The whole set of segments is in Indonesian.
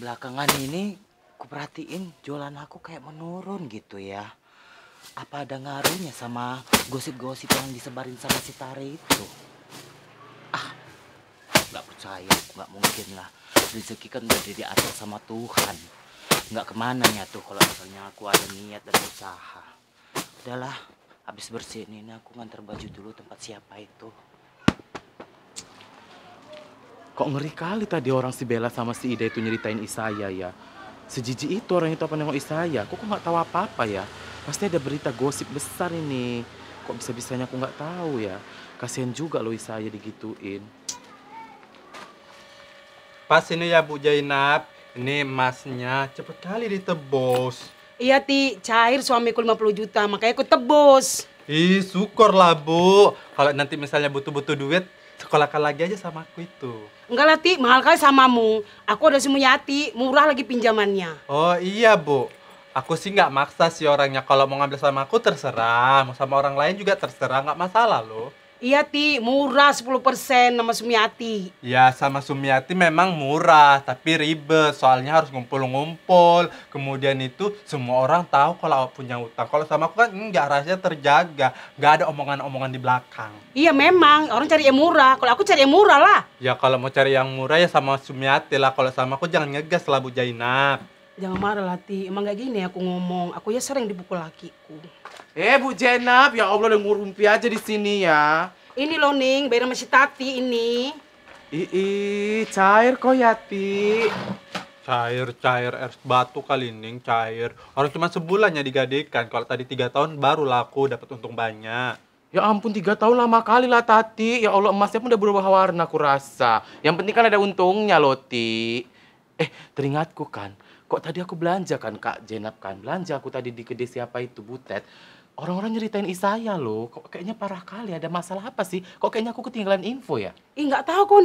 belakangan ini perhatiin jualan aku kayak menurun gitu ya. Apa ada ngaruhnya sama gosip-gosip yang disebarin sama si Tari itu? Ah, nggak percaya, nggak mungkin lah. Rezeki kan udah di atas sama Tuhan. Nggak kemana ya tuh kalau misalnya aku ada niat dan usaha. Udahlah, habis bersihin ini aku nganter baju dulu tempat siapa itu. Kok ngeri kali tadi orang si Bella sama si Ida itu nyeritain Isaya ya. Sejiji itu orang itu apa nengok Isaya. Kok nggak tahu apa-apa ya? Pasti ada berita gosip besar ini. Kok bisa-bisanya aku nggak tahu ya? Kasihan juga loh Isaya digituin. Pas ini ya Bu Jainab. Ini emasnya cepet kali ditebus. Iya Ti, cair suamiku 50 juta makanya aku tebus. Ih, lah Bu. Kalau nanti misalnya butuh-butuh duit, sekolahkan lagi aja sama aku itu. Enggak lah, Ti. Mahal kali samamu. Aku udah semuanya, Ti. Murah lagi pinjamannya. Oh iya, Bu. Aku sih nggak maksa sih orangnya. Kalau mau ngambil sama aku terserah. Mau sama orang lain juga terserah. Nggak masalah loh. Iya Ti, murah 10% sama Sumiati. Ya sama Sumiati memang murah, tapi ribet. Soalnya harus ngumpul-ngumpul. Kemudian itu semua orang tahu kalau punya utang. Kalau sama aku kan enggak, rasanya terjaga. Enggak ada omongan-omongan di belakang. Iya memang, orang cari yang murah. Kalau aku cari yang murah lah. Ya kalau mau cari yang murah ya sama Sumiati lah. Kalau sama aku jangan ngegas lah Bu Jainab. Jangan marah lah, Ti. emang gak gini aku ngomong. Aku ya sering dipukul lakiku. Eh Bu Jenab, ya Allah udah ngurumpi aja di sini ya. Ini loh Ning, bayar masih Tati ini. Ih, cair kok ya, Ti? Cair, cair, es batu kali Ning, cair. Orang cuma sebulannya digadekan, kalau tadi tiga tahun baru laku, dapat untung banyak. Ya ampun, tiga tahun lama kali lah Tati. Ya Allah, emasnya pun udah berubah warna, aku rasa. Yang penting kan ada untungnya loh, Ti. Eh, teringatku kan, kok tadi aku belanja kan Kak Jenap kan? Belanja aku tadi di kedai siapa itu, Butet. Orang-orang nyeritain Isaya loh, kok kayaknya parah kali, ada masalah apa sih? Kok kayaknya aku ketinggalan info ya? Ih, nggak tahu kok,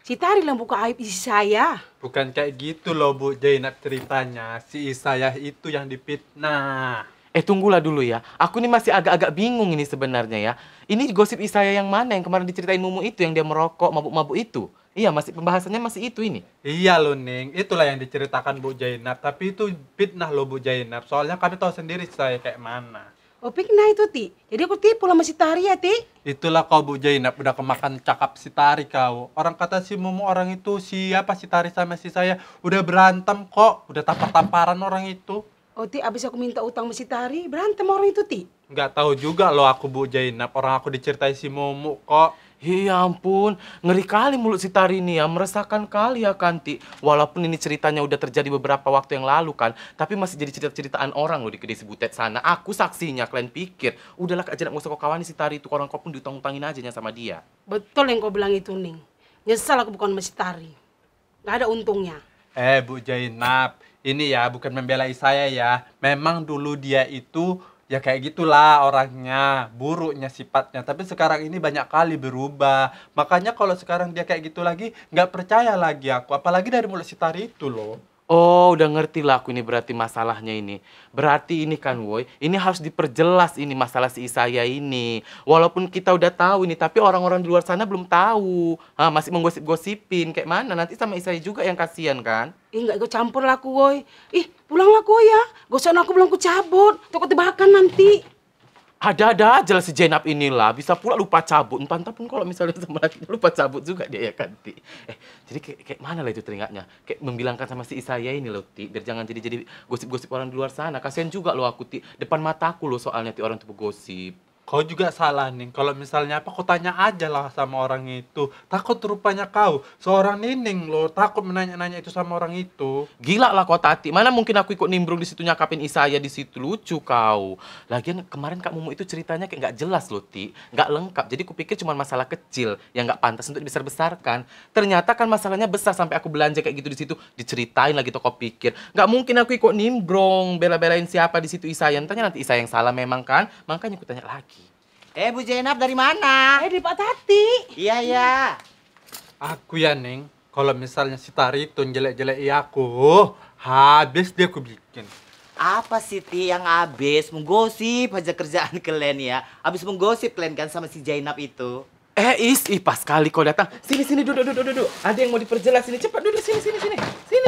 Si Tari yang buka aib Isaya. Bukan kayak gitu loh, Bu Jainab ceritanya. Si Isaya itu yang dipitnah. Eh, tunggulah dulu ya. Aku ini masih agak-agak bingung ini sebenarnya ya. Ini gosip Isaya yang mana yang kemarin diceritain Mumu itu, yang dia merokok, mabuk-mabuk itu? Iya, masih pembahasannya masih itu ini. Iya loh, Ning. Itulah yang diceritakan Bu Jainab. Tapi itu fitnah loh Bu Jainab. Soalnya kami tahu sendiri saya kayak mana. Opik oh, nah itu Ti. Jadi aku tipu sama si Tari ya Ti. Itulah kau Bu Jainab udah kemakan cakap si Tari kau. Orang kata si mumu orang itu siapa si Tari sama si saya udah berantem kok. Udah tampar-tamparan orang itu. Oh Ti abis aku minta utang sama si Tari berantem orang itu Ti. Nggak tahu juga loh aku Bu Jainab orang aku diceritain si mumu kok. Iya ampun, ngeri kali mulut si Tari Tarini ya, meresahkan kali ya Kanti. Walaupun ini ceritanya udah terjadi beberapa waktu yang lalu kan, tapi masih jadi cerita-ceritaan orang loh di kedai Butet sana. Aku saksinya, kalian pikir. Udahlah Kak gak usah kau kawani si Tari itu, orang kau pun ditanggung utangin aja nya sama dia. Betul yang kau bilang itu, Ning. Nyesal aku bukan sama Tari. Gak ada untungnya. Eh, Bu Jainab, ini ya bukan membelai saya ya. Memang dulu dia itu ya kayak gitulah orangnya, buruknya sifatnya. Tapi sekarang ini banyak kali berubah. Makanya kalau sekarang dia kayak gitu lagi, nggak percaya lagi aku. Apalagi dari mulut si Tari itu loh. Oh, udah ngerti lah aku ini berarti masalahnya ini. Berarti ini kan, woi, ini harus diperjelas ini masalah si Isaya ini. Walaupun kita udah tahu ini, tapi orang-orang di luar sana belum tahu. Ha, masih menggosip-gosipin kayak mana nanti sama Isaya juga yang kasihan kan? Ih, nggak ikut campur lah aku, woi. Ih, Pulanglah kau ya. Gosokan aku belum kucabut. Takut tebakan nanti. Ada-ada aja lah si Jenab inilah. Bisa pula lupa cabut. Entah, entah pun kalau misalnya sama laki lupa cabut juga dia ya kan, Ti. Eh, jadi kayak, kayak mana lah itu teringatnya? Kayak membilangkan sama si Isaya ini loh, Ti. Biar jangan jadi-jadi gosip-gosip orang di luar sana. Kasian juga loh aku, Ti. Depan mataku loh soalnya, Ti. Orang tuh gosip kau juga salah nih kalau misalnya apa kau tanya aja lah sama orang itu takut rupanya kau seorang nining loh. takut menanya-nanya itu sama orang itu gila lah kau tati mana mungkin aku ikut nimbrung di situ nyakapin Isaya di situ lucu kau lagian kemarin kak Mumu itu ceritanya kayak nggak jelas loh ti nggak lengkap jadi kupikir cuma masalah kecil yang nggak pantas untuk dibesar-besarkan ternyata kan masalahnya besar sampai aku belanja kayak gitu di situ diceritain lagi tuh kau pikir nggak mungkin aku ikut nimbrung bela-belain siapa di situ Isaya entahnya nanti Isaya yang salah memang kan makanya aku tanya lagi Eh, Bu Jenap dari mana? Eh, dari Pak Tati. Iya, iya. Aku ya, Neng. Kalau misalnya si Tari itu jelek-jelek aku, habis dia aku bikin. Apa sih, Ti, yang habis? Menggosip aja kerjaan kalian ya. Habis menggosip kalian kan sama si jainab itu. Eh, Is, ih pas kali kau datang. Sini sini duduk duduk duduk. Ada yang mau diperjelas sini. Cepat duduk sini sini sini. Sini.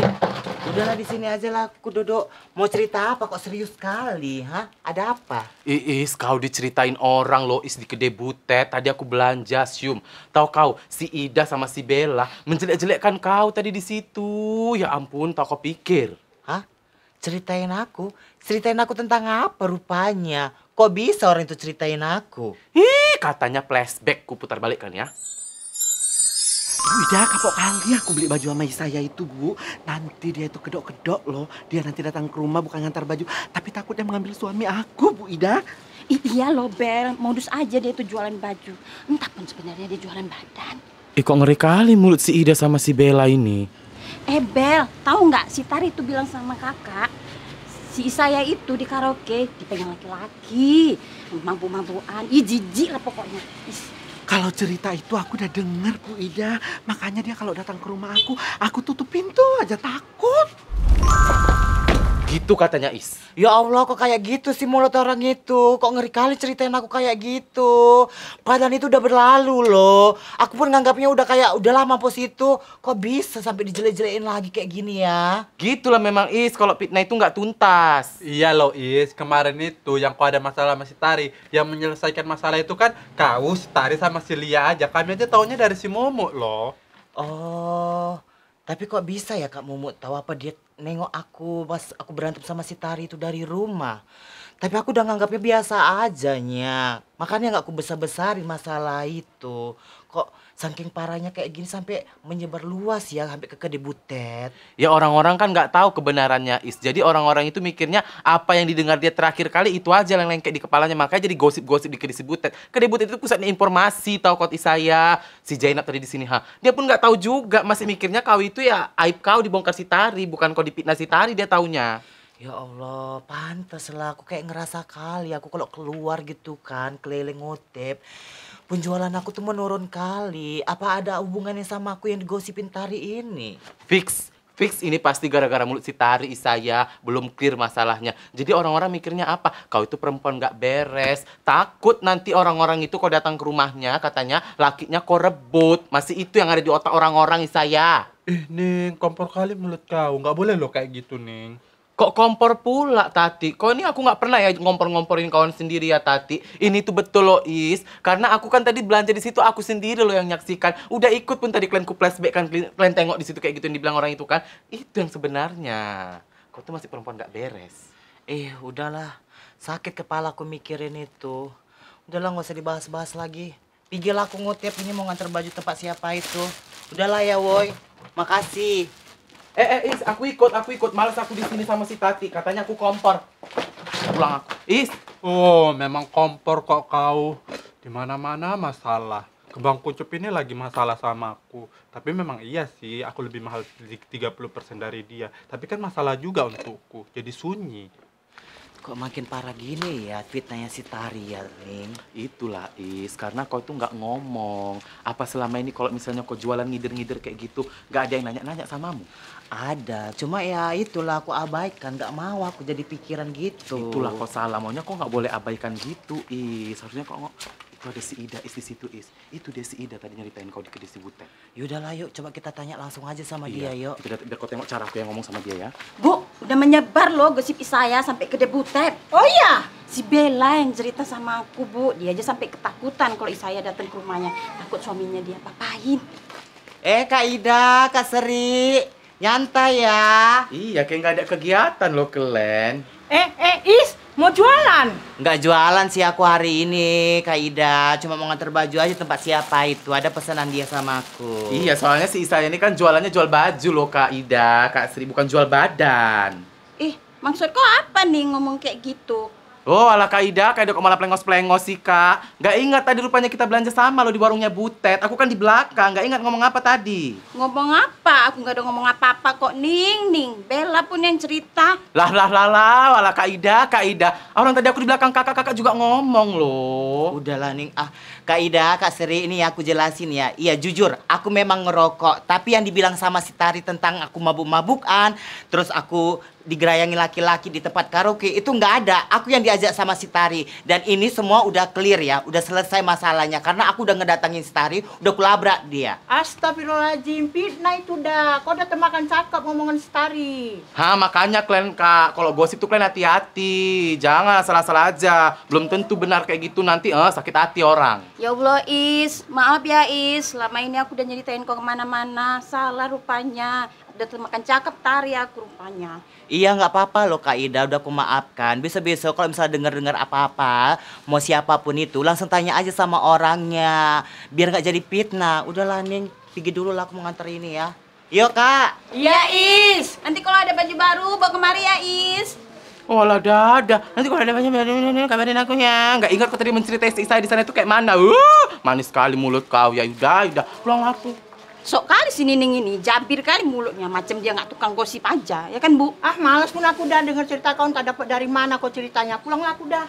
Udahlah di sini aja lah aku duduk. Mau cerita apa kok serius sekali, ha? Ada apa? is, kau diceritain orang loh, Is di kedai butet. Tadi aku belanja sium. Tahu kau, si Ida sama si Bella menjelek-jelekkan kau tadi di situ. Ya ampun, tahu kau pikir. Hah? Ceritain aku? Ceritain aku tentang apa rupanya? Kok bisa orang itu ceritain aku? Ih, katanya flashback. Ku putar balik kan ya. Bu Ida, kapok kali aku beli baju sama saya itu, Bu. Nanti dia itu kedok-kedok loh. Dia nanti datang ke rumah bukan ngantar baju. Tapi takut dia mengambil suami aku, Bu Ida. I iya loh, Bel. Modus aja dia itu jualan baju. Entah pun sebenarnya dia jualan badan. Ih, kok ngeri kali mulut si Ida sama si Bella ini. Eh Bel, tahu nggak si Tari itu bilang sama kakak, si saya itu di karaoke dipegang laki-laki, mampu-mampuan, ih jijik lah pokoknya. Is. Kalau cerita itu aku udah denger Bu Ida, makanya dia kalau datang ke rumah aku, aku tutup pintu aja takut. Gitu katanya Is. Ya Allah kok kayak gitu sih mulut orang itu. Kok ngeri kali ceritain aku kayak gitu. Padahal itu udah berlalu loh. Aku pun nganggapnya udah kayak udah lama pos itu. Kok bisa sampai dijele-jelein lagi kayak gini ya? Gitulah memang Is kalau fitnah itu nggak tuntas. Iya loh Is, kemarin itu yang kau ada masalah masih Tari. Yang menyelesaikan masalah itu kan kau, si Tari sama si Lia aja. Kami aja taunya dari si Momo loh. Oh, tapi kok bisa ya Kak Mumut tahu apa dia nengok aku pas aku berantem sama si Tari itu dari rumah. Tapi aku udah nganggapnya biasa aja, Nyak. Makanya nggak aku besar-besarin masalah itu kok saking parahnya kayak gini sampai menyebar luas ya sampai ke butet. Ya orang-orang kan nggak tahu kebenarannya Is. Jadi orang-orang itu mikirnya apa yang didengar dia terakhir kali itu aja yang lengket di kepalanya. Makanya jadi gosip-gosip di Kedai butet itu pusatnya informasi tahu kot saya si Jainab tadi di sini ha. Dia pun nggak tahu juga masih mikirnya kau itu ya aib kau dibongkar si Tari bukan kau dipitnah si Tari dia taunya. Ya Allah, pantas lah aku kayak ngerasa kali aku kalau keluar gitu kan keliling ngutip. Penjualan aku tuh menurun kali. Apa ada hubungannya sama aku yang digosipin Tari ini? Fix, fix ini pasti gara-gara mulut si Tari saya belum clear masalahnya. Jadi orang-orang mikirnya apa? Kau itu perempuan gak beres. Takut nanti orang-orang itu kau datang ke rumahnya katanya lakinya kau rebut. Masih itu yang ada di otak orang-orang saya. Eh Ning, kompor kali mulut kau. Gak boleh loh kayak gitu Ning. Kok kompor pula Tati? Kok ini aku nggak pernah ya ngompor-ngomporin kawan sendiri ya Tati. Ini tuh betul loh Is. Karena aku kan tadi belanja di situ aku sendiri loh yang nyaksikan. Udah ikut pun tadi kalian ku flashback kan kalian tengok di situ kayak gitu yang dibilang orang itu kan. Itu yang sebenarnya. Kau tuh masih perempuan nggak beres. Eh udahlah. Sakit kepala aku mikirin itu. Udahlah nggak usah dibahas-bahas lagi. pijil aku ngutip ini mau ngantar baju tempat siapa itu. Udahlah ya woi. Makasih eh eh Is aku ikut aku ikut malas aku di sini sama si Tati katanya aku kompor pulang aku Is oh memang kompor kok kau di mana mana masalah Kebang Kucup ini lagi masalah sama aku. Tapi memang iya sih, aku lebih mahal 30% dari dia. Tapi kan masalah juga untukku. Jadi sunyi. Kok makin parah gini ya fitnahnya si Tari ya, Ning? Itulah, Is. Karena kau itu nggak ngomong. Apa selama ini kalau misalnya kau jualan ngider-ngider kayak gitu, nggak ada yang nanya-nanya samamu? Ada. Cuma ya itulah aku abaikan. Nggak mau aku jadi pikiran gitu. Itulah kau salah. Maunya kau nggak boleh abaikan gitu, Is. Harusnya kau... Itu ada si Ida, is di situ is. Itu dia si Ida tadi nyeritain kau di kedisi butet. Yaudahlah yuk, coba kita tanya langsung aja sama iya. dia yuk. Kita biar kau tengok cara aku yang ngomong sama dia ya. Bu, udah menyebar loh gosip saya sampai ke Butet. Oh iya, si Bella yang cerita sama aku bu. Dia aja sampai ketakutan kalau saya datang ke rumahnya. Takut suaminya dia papain. Eh Kak Ida, Kak Seri, nyantai ya. Iya, kayak nggak ada kegiatan loh kelen. Eh, eh, Is, Mau jualan? Nggak jualan sih aku hari ini, Kak Ida. Cuma mau nganter baju aja tempat siapa itu. Ada pesanan dia sama aku. Iya, soalnya si Isa ini kan jualannya jual baju loh, Kak Ida. Kak Sri, bukan jual badan. Ih, maksudku apa nih ngomong kayak gitu? Oh, ala Kaida, Kaida kok malah plengos plengos sih, Kak. Gak ingat tadi rupanya kita belanja sama lo di warungnya Butet. Aku kan di belakang, gak ingat ngomong apa tadi. Ngomong apa? Aku gak ada ngomong apa-apa kok, Ning, Ning. Bella pun yang cerita. Lah, lah, lah, lah, ala Kaida, Kaida. Orang tadi aku di belakang kakak-kakak juga ngomong loh. Udahlah, Ning. Ah, Kak Ida, Kak Seri, ini aku jelasin ya. Iya, jujur, aku memang ngerokok. Tapi yang dibilang sama si Tari tentang aku mabuk-mabukan, terus aku digerayangi laki-laki di tempat karaoke, itu nggak ada. Aku yang diajak sama si Tari. Dan ini semua udah clear ya, udah selesai masalahnya. Karena aku udah ngedatangin si Tari, udah kulabrak dia. Astagfirullahaladzim, fitnah itu dah. Kau udah temakan cakep ngomongin si Tari. Hah, makanya kalian, Kak, kalau gosip tuh kalian hati-hati. Jangan salah-salah aja. Belum tentu benar kayak gitu, nanti eh, sakit hati orang. Ya Allah Is, maaf ya Is, selama ini aku udah nyeritain kok kemana-mana, salah rupanya. Udah termakan cakep tari aku rupanya. Iya nggak apa-apa loh Kak Ida, udah aku maafkan. Bisa-bisa kalau misalnya denger-dengar apa-apa, mau siapapun itu langsung tanya aja sama orangnya. Biar nggak jadi fitnah. Udahlah Ning, pergi dulu lah aku mau nganter ini ya. Yuk Kak. Iya Is, nanti kalau ada baju baru bawa kemari ya Is. Oh lah dada. Nanti kalau ada banyak kabarin aku ya. Nggak ingat kok tadi menceritai istri saya di sana itu kayak mana. Uh, manis sekali mulut kau ya udah udah pulang aku. Sok kali si Nining ini, jabir kali mulutnya, macam dia nggak tukang gosip aja, ya kan Bu? Ah, males pun aku udah denger cerita kau, entah dapat dari mana kau ceritanya, pulang aku dah.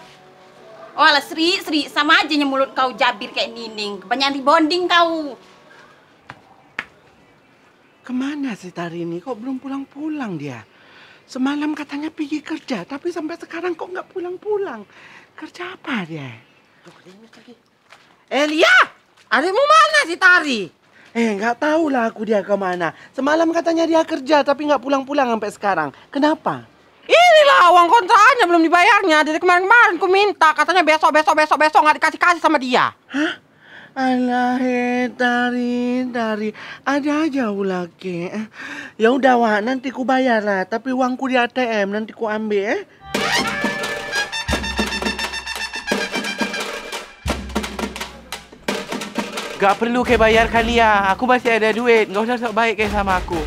Oh alah Sri, Sri, sama aja mulut kau jabir kayak Nining, kebanyakan bonding kau. Kemana sih Tarini? Kok belum pulang-pulang dia? Semalam katanya pergi kerja, tapi sampai sekarang kok nggak pulang-pulang. Kerja apa dia? Elia, eh, adikmu mana si Tari? Eh, nggak tahu lah aku dia kemana. Semalam katanya dia kerja, tapi nggak pulang-pulang sampai sekarang. Kenapa? Inilah uang kontraannya belum dibayarnya. Dari kemarin-kemarin ku minta, katanya besok, besok, besok, besok nggak dikasih-kasih sama dia. Hah? Alah, eh, tari, tari. Ada aja ulah, eh. kek. Ya udah, wak. Nanti ku bayar lah. Tapi uangku di ATM. Nanti ku ambil, eh. Gak perlu ke bayar kali ya. Aku masih ada duit. Gak usah sok baik ke sama aku.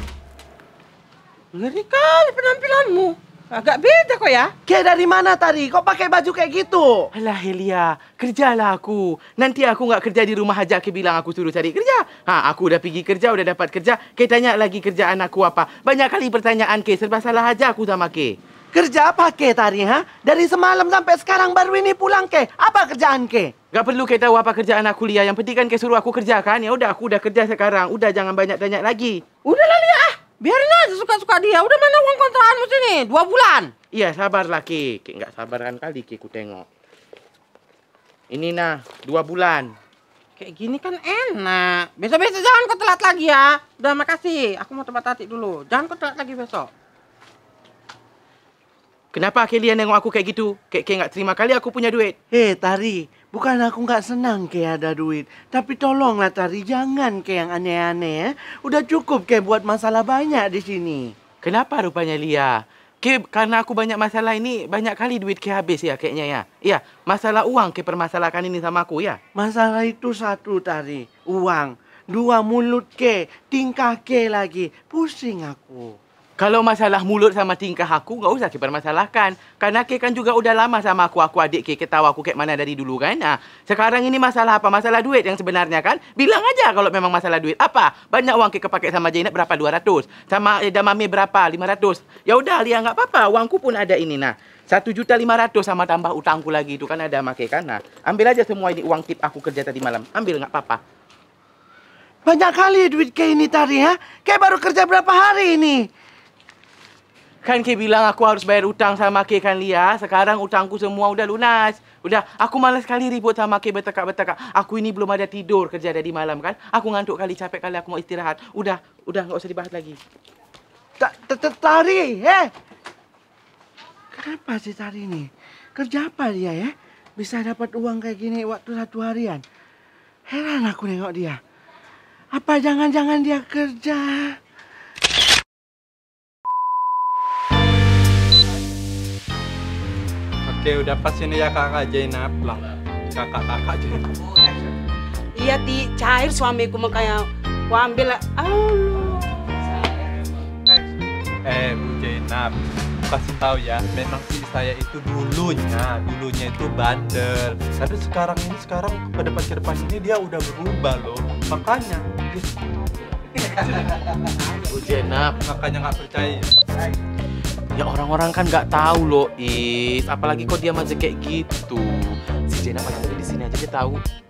Ngeri kali penampilanmu. Agak beda kok ya? Kayak dari mana tadi? Kok pakai baju kayak gitu? Alah Helia, kerjalah aku. Nanti aku nggak kerja di rumah aja kau bilang aku suruh cari kerja. Ha, aku udah pergi kerja, udah dapat kerja. Kayak tanya lagi kerjaan aku apa? Banyak kali pertanyaan kau serba salah aja aku sama kau. Kerja apa kau tadi ha? Dari semalam sampai sekarang baru ini pulang ke? Apa kerjaan ke? Gak perlu kau tahu apa kerjaan aku Lia. Yang penting kan kau suruh aku kerja kan? Ya udah aku udah kerja sekarang. Udah jangan banyak tanya lagi. Udahlah Lia. Ah, Biarin aja suka-suka dia. Udah mana uang kontrakanmu sini? Dua bulan. Iya, sabar lagi Ki. nggak nggak kan kali, Ki, ku tengok. Ini nah, dua bulan. Kayak gini kan enak. Besok-besok jangan kau telat lagi ya. Udah, makasih. Aku mau tempat hati dulu. Jangan kau telat lagi besok. Kenapa kalian nengok aku kayak gitu? Kayak nggak terima kali aku punya duit. Hei, eh, Tari. Bukan aku nggak senang kayak ada duit, tapi tolonglah Tari jangan kayak yang aneh-aneh ya. Udah cukup kayak buat masalah banyak di sini. Kenapa rupanya Lia? Ke, karena aku banyak masalah ini, banyak kali duit ke habis ya kayaknya ya. Iya, masalah uang ke permasalahan ini sama aku ya. Masalah itu satu Tari, uang. Dua mulut ke, tingkah ke lagi. Pusing aku. Kalau masalah mulut sama tingkah aku, nggak usah kita permasalahkan. Karena Kek kan juga udah lama sama aku. Aku adik Kek, Kek tahu aku kayak mana dari dulu kan. Nah, sekarang ini masalah apa? Masalah duit yang sebenarnya kan. Bilang aja kalau memang masalah duit. Apa? Banyak uang Kek kepake sama Jainab berapa? 200. Sama Eda eh, Mami berapa? 500. Ya udah, Lia nggak apa-apa. Uangku pun ada ini. Nah, satu juta lima ratus sama tambah utangku lagi itu kan ada sama Kek kan. Nah, ambil aja semua ini uang tip aku kerja tadi malam. Ambil nggak apa-apa. Banyak kali duit Kek ini tadi ya. Kek baru kerja berapa hari ini? Kan Kay bilang aku harus bayar utang sama Kay kan Lia. Sekarang utangku semua udah lunas. Udah, aku malas sekali ribut sama Kay bertekak-bertekak. Aku ini belum ada tidur kerja dari malam kan. Aku ngantuk kali, capek kali aku mau istirahat. Udah, udah nggak usah dibahas lagi. Tari, eh! Kenapa sih Tari ini? Kerja apa dia ya? Bisa dapat uang kayak gini waktu satu harian. Heran aku nengok dia. Apa jangan-jangan dia kerja? Oke, udah pas ini ya kakak Zainab lah kakak-kakak aja. iya ti cair suamiku makanya ku ambil oh. eh Bu Zainab kasih tahu ya memang sih saya itu dulunya dulunya itu bandel tapi sekarang ini sekarang ke depan ke depan ini dia udah berubah loh makanya gitu. Bu Zainab makanya nggak percaya Ya orang-orang kan nggak tahu loh, Is. Apalagi kok dia masih kayak gitu. Si Jena paling di sini aja dia tahu.